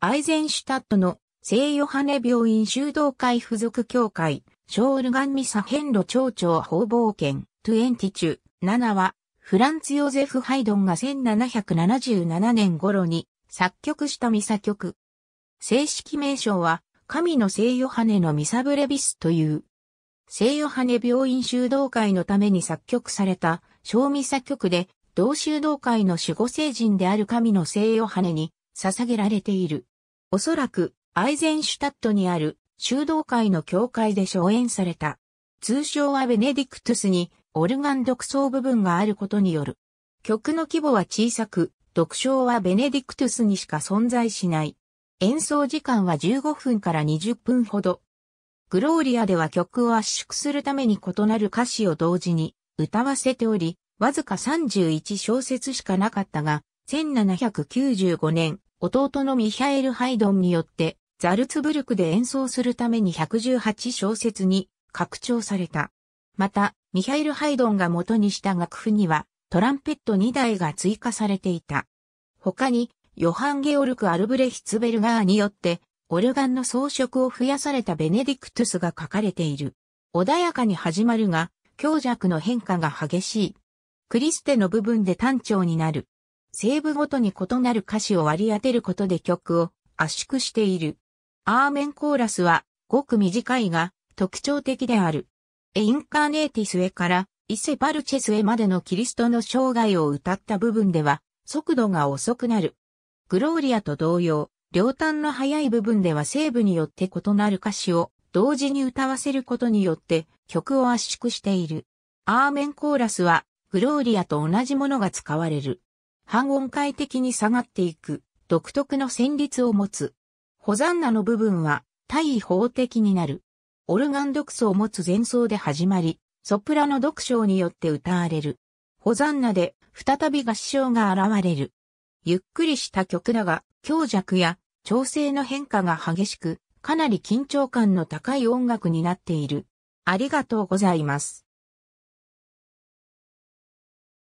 アイゼンシュタットの聖ヨハネ病院修道会附属協会、ショールガンミサヘンロ町長法防圏、トゥエンティチュ、7は、フランツ・ヨゼフ・ハイドンが1777年頃に作曲したミサ曲。正式名称は、神の聖ヨハネのミサブレビスという、聖ヨハネ病院修道会のために作曲された小ミサ曲で、同修道会の守護聖人である神の聖ヨハネに捧げられている。おそらく、アイゼンシュタットにある修道会の教会で荘園された。通称はベネディクトゥスにオルガン独奏部分があることによる。曲の規模は小さく、独唱はベネディクトゥスにしか存在しない。演奏時間は15分から20分ほど。グローリアでは曲を圧縮するために異なる歌詞を同時に歌わせており、わずか31小節しかなかったが、1795年、弟のミヒャエル・ハイドンによって、ザルツブルクで演奏するために118小節に拡張された。また、ミヒャエル・ハイドンが元にした楽譜には、トランペット2台が追加されていた。他に、ヨハン・ゲオルク・アルブレヒツベルガーによって、オルガンの装飾を増やされたベネディクトゥスが書かれている。穏やかに始まるが、強弱の変化が激しい。クリステの部分で単調になる。セーブごとに異なる歌詞を割り当てることで曲を圧縮している。アーメンコーラスはごく短いが特徴的である。エインカーネーティスへからイセパルチェスへまでのキリストの生涯を歌った部分では速度が遅くなる。グローリアと同様、両端の速い部分ではセーブによって異なる歌詞を同時に歌わせることによって曲を圧縮している。アーメンコーラスはグローリアと同じものが使われる。半音階的に下がっていく、独特の旋律を持つ。ホザンナの部分は、対位法的になる。オルガン独奏を持つ前奏で始まり、ソプラノ独唱によって歌われる。ホザンナで、再び合唱が現れる。ゆっくりした曲だが、強弱や調整の変化が激しく、かなり緊張感の高い音楽になっている。ありがとうございます。